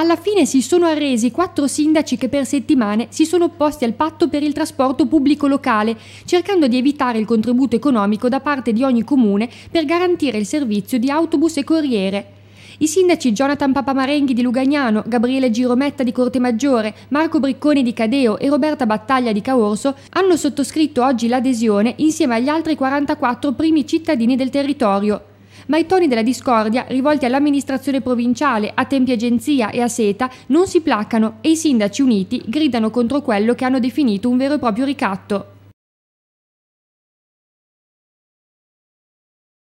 Alla fine si sono arresi quattro sindaci che per settimane si sono opposti al patto per il trasporto pubblico locale, cercando di evitare il contributo economico da parte di ogni comune per garantire il servizio di autobus e corriere. I sindaci Jonathan Papamarenghi di Lugagnano, Gabriele Girometta di Cortemaggiore, Marco Bricconi di Cadeo e Roberta Battaglia di Caorso hanno sottoscritto oggi l'adesione insieme agli altri 44 primi cittadini del territorio ma i toni della discordia rivolti all'amministrazione provinciale, a Tempi Agenzia e a Seta non si placano e i sindaci uniti gridano contro quello che hanno definito un vero e proprio ricatto.